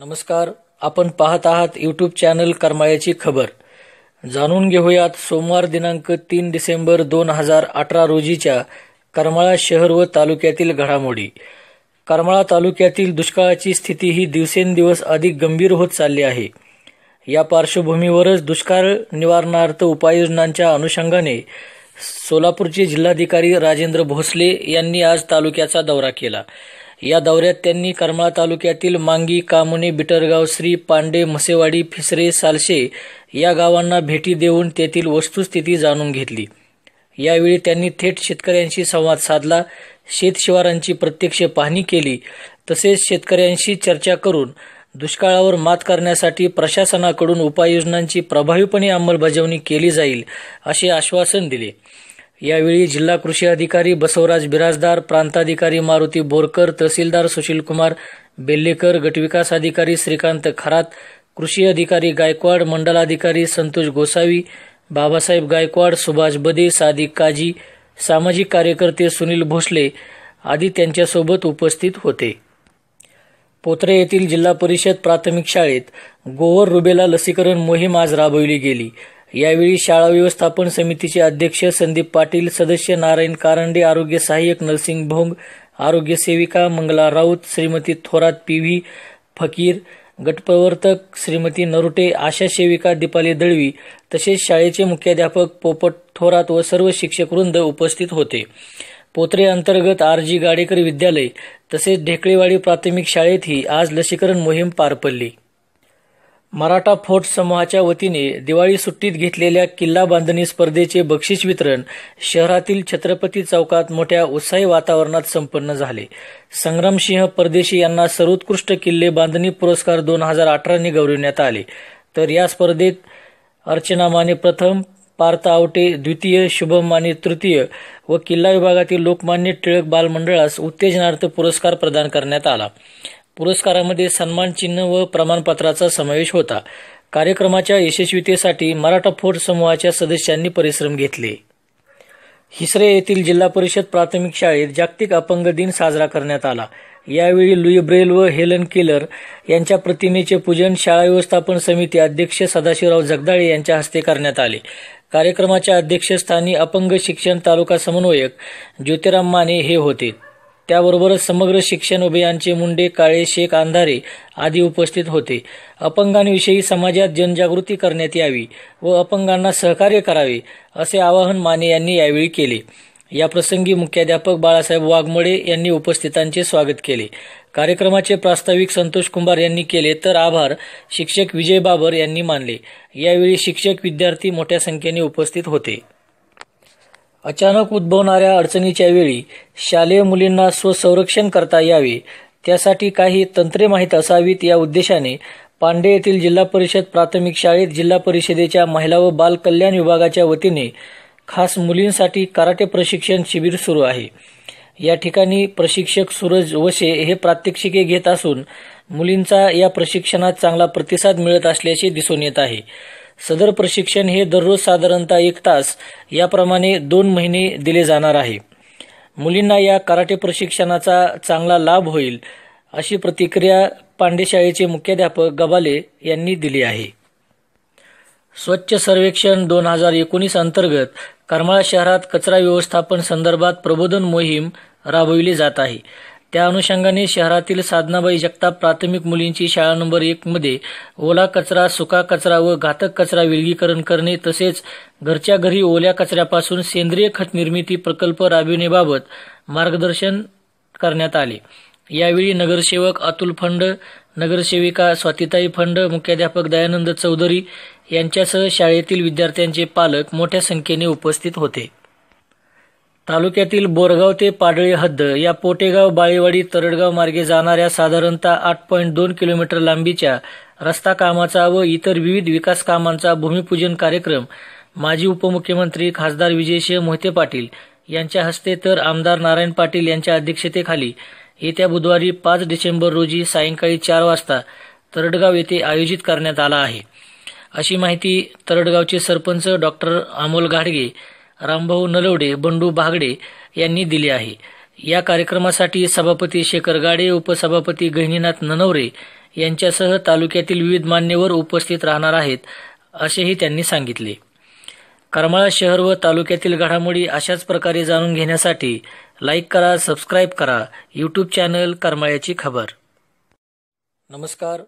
नमस्कार आपण पाहत आहात युट्यूब चॅनल करमाळ्याची खबर जाणून घेऊयात सोमवार दिनांक तीन डिसेंबर दोन हजार अठरा रोजीच्या करमाळा शहर व तालुक्यातील घडामोडी करमाळा तालुक्यातील दुष्काळाची स्थिती ही दिवसेंदिवस अधिक गंभीर होत चालली आहे या पार्श्वभूमीवरच दुष्काळ निवारणार्थ उपाययोजनांच्या अनुषंगाने सोलापूरचे जिल्हाधिकारी राजेंद्र भोसले यांनी आज तालुक्याचा दौरा केला या दौऱ्यात त्यांनी करमाळा तालुक्यातील मांगी कामोने बिटरगाव श्री पांडे म्हसेवाडी फिसरे सालशे या गावांना भेटी देऊन तेथील वस्तुस्थिती जाणून घेतली यावेळी त्यांनी थेट शेतकऱ्यांशी संवाद साधला शेतशिवारांची प्रत्यक्ष पाहणी केली तसेच शेतकऱ्यांशी चर्चा करून दुष्काळावर मात करण्यासाठी प्रशासनाकडून उपाययोजनांची प्रभावीपणे अंमलबजावणी केली जाईल असे आश्वासन दिले यावेळी जिल्हा कृषी अधिकारी बसवराज बिराजदार प्रांताधिकारी मारुती बोरकर तहसीलदार सुशीलकुमार बेल्लेकर गटविकास अधिकारी श्रीकांत खरात कृषी अधिकारी गायकवाड मंडलाधिकारी संतोष गोसावी बाबासाहेब गायकवाड सुभाष बदे सादिक काजी सामाजिक कार्यकर्ते सुनील भोसले आदी त्यांच्यासोबत उपस्थित होते पोत्रे येथील जिल्हा परिषद प्राथमिक शाळेत गोवर रुबेला लसीकरण मोहीम आज राबविली गेली यावेळी शाळा व्यवस्थापन समितीचे अध्यक्ष संदीप पाटील सदस्य नारायण कारंडे आरोग्य सहाय्यक नरसिंग भोंग आरोग्य सेविका मंगला राऊत श्रीमती थोरात पी व्ही फकीर गटप्रवर्तक श्रीमती नरुटे आशा सेविका दीपाली दळवी तसेच शाळेचे मुख्याध्यापक पोपट थोरात व सर्व शिक्षक वृंद उपस्थित होते पोत्रे अंतर्गत आर जी गाडेकर विद्यालय तसेच ढेकळेवाडी प्राथमिक शाळेतही आज लसीकरण मोहीम पार पडली मराठा फोर्ट समूहाच्या वतीने दिवाळी सुट्टीत घेतलेल्या किल्ला बांधणी स्पर्धेचे बक्षीस वितरण शहरातील छत्रपती चौकात मोठ्या उत्साही वातावरणात संपन्न झाले संग्रामसिंह परदेशी यांना सर्वोत्कृष्ट किल्ले बांधणी पुरस्कार दोन हजार अठराने गौरविण्यात आले तर या स्पर्धेत अर्चना माने प्रथम पार्थ आवटे द्वितीय शुभम माने तृतीय व किल्ला विभागातील लोकमान्य टिळक बालमंडळास उत्तेजनार्थ पुरस्कार प्रदान करण्यात आला पुरस्कारामध्ये सन्मान चिन्ह व प्रमाणपत्राचा समावेश होता कार्यक्रमाच्या यशस्वीतेसाठी मराठा फोर्ट समूहाच्या सदस्यांनी परिश्रम घेतले हिसरे येथील जिल्हा परिषद प्राथमिक शाळेत जागतिक अपंग दिन साजरा करण्यात आला यावेळी लुई ब्रेल व हेलन किलर यांच्या प्रतिमेचे पूजन शाळा व्यवस्थापन समिती अध्यक्ष सदाशिवराव जगदाळे यांच्या हस्ते करण्यात आले कार्यक्रमाच्या अध्यक्षस्थानी अपंग शिक्षण तालुका समन्वयक ज्योतिराम माने हे होते त्याबरोबरच समग्र शिक्षण अभियानचे मुंडे काळे शेख अंधारे आदी उपस्थित होते अपंगांविषयी समाजात जनजागृती करण्यात यावी व अपंगांना सहकार्य करावे असे आवाहन माने यांनी यावेळी केले याप्रसंगी मुख्याध्यापक बाळासाहेब वाघमोडे यांनी उपस्थितांचे स्वागत केले कार्यक्रमाचे प्रास्ताविक संतोष कुंभार यांनी केले तर आभार शिक्षक विजय बाबर यांनी मानले यावेळी शिक्षक विद्यार्थी मोठ्या संख्येने उपस्थित होते अचानक उद्भवणाऱ्या अडचणीच्या वेळी शालेय मुलींना स्वसंरक्षण करता यावे त्यासाठी काही तंत्रे माहीत असावीत या उद्देशाने पांडे येथील जिल्हा परिषद प्राथमिक शाळेत जिल्हा परिषदेच्या महिला व बाल कल्याण विभागाच्या वतीने खास मुलींसाठी कराटे प्रशिक्षण शिबिर सुरू आहे या ठिकाणी प्रशिक्षक सूरज वसे हे प्रात्यक्षिके घेत असून मुलींचा या प्रशिक्षणात चांगला प्रतिसाद मिळत असल्याचे दिसून येत आहे सदर प्रशिक्षण हे दररोज साधारणतः एक तास याप्रमाणे दोन महिने दिले जाणार आहे मुलींना या कराटे प्रशिक्षणाचा चांगला लाभ होईल अशी प्रतिक्रिया पांडेशाळेचे मुख्याध्यापक गबाले यांनी दिली आहे स्वच्छ सर्वेक्षण दोन हजार एकोणीस अंतर्गत करमाळा शहरात कचरा व्यवस्थापन संदर्भात प्रबोधन मोहीम राबविली जात आहे त्या अनुषंगाने शहरातील साधनाबाई जगताप प्राथमिक मुलींची शाळा नंबर एक मध्ये ओला कचरा सुका कचरा व घातक कचरा विलगीकरण करणे तसेच घरच्या घरी ओल्या कचऱ्यापासून सेंद्रिय खत निर्मिती प्रकल्प राबविण्याबाबत मार्गदर्शन करण्यात आले यावेळी नगरसेवक अतुल फंड नगरसेविका स्वातिताई फंड मुख्याध्यापक दयानंद चौधरी यांच्यासह शाळेतील विद्यार्थ्यांचे पालक मोठ्या संख्येने उपस्थित होते तालुक्यातील बोरगाव ते पाडळी हद्द या पोटेगाव बाळीवाडी तरडगाव मार्गे जाणाऱ्या साधारणतः आठ पॉईंट दोन किलोमीटर लांबीच्या रस्ता कामाचा व इतर विविध विकास कामांचा भूमिपूजन कार्यक्रम माजी उपमुख्यमंत्री खासदार विजयसिंह मोहिते पाटील यांच्या हस्ते तर आमदार नारायण पाटील यांच्या अध्यक्षतेखाली येत्या बुधवारी पाच डिसेंबर रोजी सायंकाळी चार वाजता तरडगाव येथे आयोजित करण्यात आला आहे अशी माहिती तरडगावचे सरपंच डॉक्टर अमोल घाडगे रामभाऊ नलवडे बंडू बागडे यांनी दिली आहे या कार्यक्रमासाठी सभापती शेखर गाडे उपसभापती गहिनीनाथ ननवरे यांच्यासह तालुक्यातील विविध मान्यवर उपस्थित राहणार आहेत असेही त्यांनी सांगितले करमाळा शहर व तालुक्यातील घडामोडी अशाच प्रकारे जाणून घेण्यासाठी लाईक करा सबस्क्राईब करा यूट्यूब चॅनल करमाळ्याची खबर नमस्कार